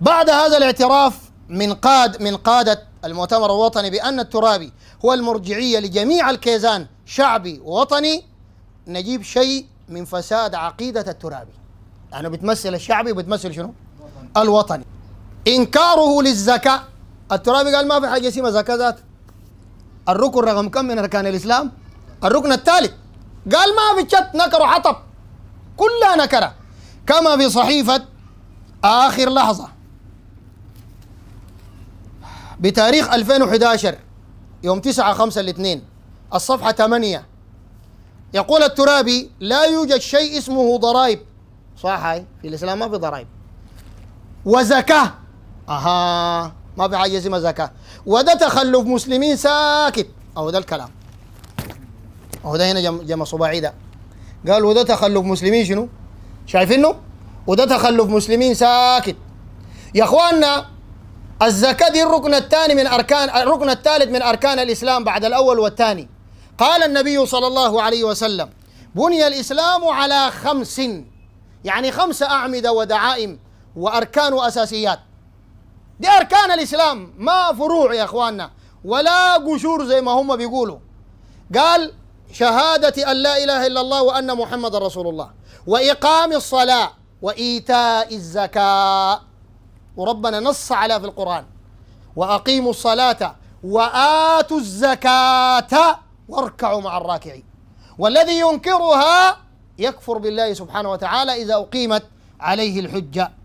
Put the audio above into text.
بعد هذا الاعتراف من قاد من قادة المؤتمر الوطني بأن الترابي هو المرجعية لجميع الكيزان شعبي ووطني نجيب شيء من فساد عقيدة الترابي يعني بتمثل الشعبي وبتمثل شنو؟ الوطني, الوطني إنكاره للزكاة الترابي قال ما في حاجة اسمها زكاة ذات الركن رقم كم من أركان الإسلام؟ الركن الثالث قال ما في شت نكر وحطب كلها نكرة كما في صحيفة آخر لحظة بتاريخ 2011 يوم 9 5 الاثنين الصفحة 8 يقول الترابي لا يوجد شيء اسمه ضرائب صح هاي في الإسلام ما في ضرائب وزكاة أها ما في حاجة اسمها زكاة وده تخلف مسلمين ساكت أو ده الكلام أو ده هنا جمع, جمع صباعي ده قال وده تخلف مسلمين شنو شايفينه وده تخلف مسلمين ساكت يا اخواننا الزكاة دي الركن الثاني من أركان الركن الثالث من أركان الإسلام بعد الأول والثاني قال النبي صلى الله عليه وسلم بني الإسلام على خمس يعني خمس أعمدة ودعائم وأركان وأساسيات دي أركان الإسلام ما فروع يا أخواننا ولا قشور زي ما هم بيقولوا قال شهادة أن لا إله إلا الله وأن محمد رسول الله وإقام الصلاة وإيتاء الزكاة وربنا نص على في القرآن وأقيموا الصلاة وآتوا الزكاة واركعوا مع الراكعين والذي ينكرها يكفر بالله سبحانه وتعالى إذا أقيمت عليه الحجة